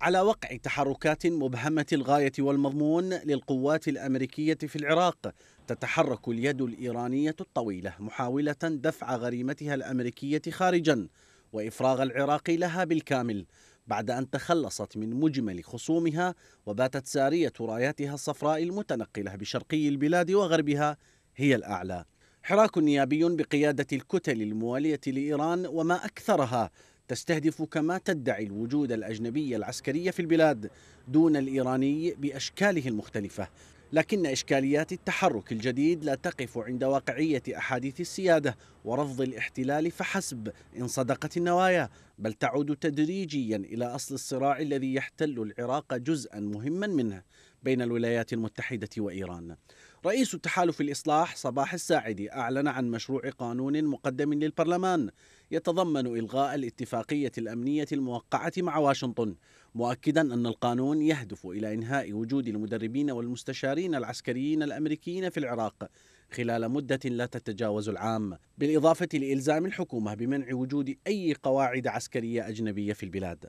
على وقع تحركات مبهمة الغاية والمضمون للقوات الأمريكية في العراق تتحرك اليد الإيرانية الطويلة محاولة دفع غريمتها الأمريكية خارجا وإفراغ العراق لها بالكامل بعد أن تخلصت من مجمل خصومها وباتت سارية راياتها الصفراء المتنقلة بشرقي البلاد وغربها هي الأعلى حراك نيابي بقيادة الكتل الموالية لإيران وما أكثرها تستهدف كما تدعي الوجود الأجنبي العسكري في البلاد دون الإيراني بأشكاله المختلفة لكن إشكاليات التحرك الجديد لا تقف عند واقعية أحاديث السيادة ورفض الاحتلال فحسب إن صدقت النوايا بل تعود تدريجيا إلى أصل الصراع الذي يحتل العراق جزءا مهما منه بين الولايات المتحدة وإيران رئيس تحالف الإصلاح صباح الساعدي أعلن عن مشروع قانون مقدم للبرلمان يتضمن إلغاء الاتفاقية الأمنية الموقعة مع واشنطن مؤكدا أن القانون يهدف إلى إنهاء وجود المدربين والمستشارين العسكريين الأمريكيين في العراق خلال مدة لا تتجاوز العام بالإضافة لإلزام الحكومة بمنع وجود أي قواعد عسكرية أجنبية في البلاد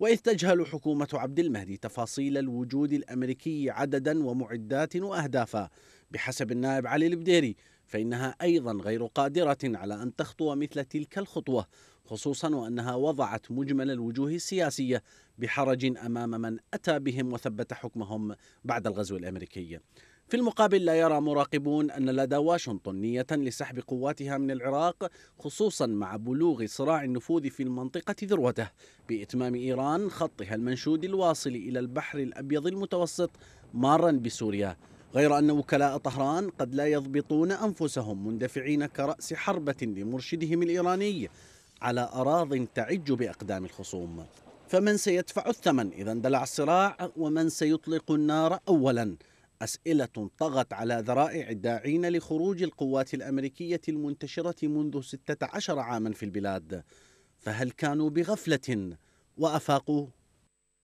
وإذ تجهل حكومة عبد المهدي تفاصيل الوجود الأمريكي عددا ومعدات وأهدافا بحسب النائب علي البديري فإنها أيضا غير قادرة على أن تخطو مثل تلك الخطوة خصوصا وأنها وضعت مجمل الوجوه السياسية بحرج أمام من أتى بهم وثبت حكمهم بعد الغزو الأمريكي في المقابل لا يرى مراقبون أن لدى واشنطن نية لسحب قواتها من العراق خصوصا مع بلوغ صراع النفوذ في المنطقة ذروته بإتمام إيران خطها المنشود الواصل إلى البحر الأبيض المتوسط مارا بسوريا غير أن وكلاء طهران قد لا يضبطون أنفسهم مندفعين كرأس حربة لمرشدهم الإيراني على أراض تعج بأقدام الخصوم فمن سيدفع الثمن إذا اندلع الصراع ومن سيطلق النار أولا أسئلة طغت على ذرائع الداعين لخروج القوات الأمريكية المنتشرة منذ 16 عاما في البلاد فهل كانوا بغفلة وأفاقوا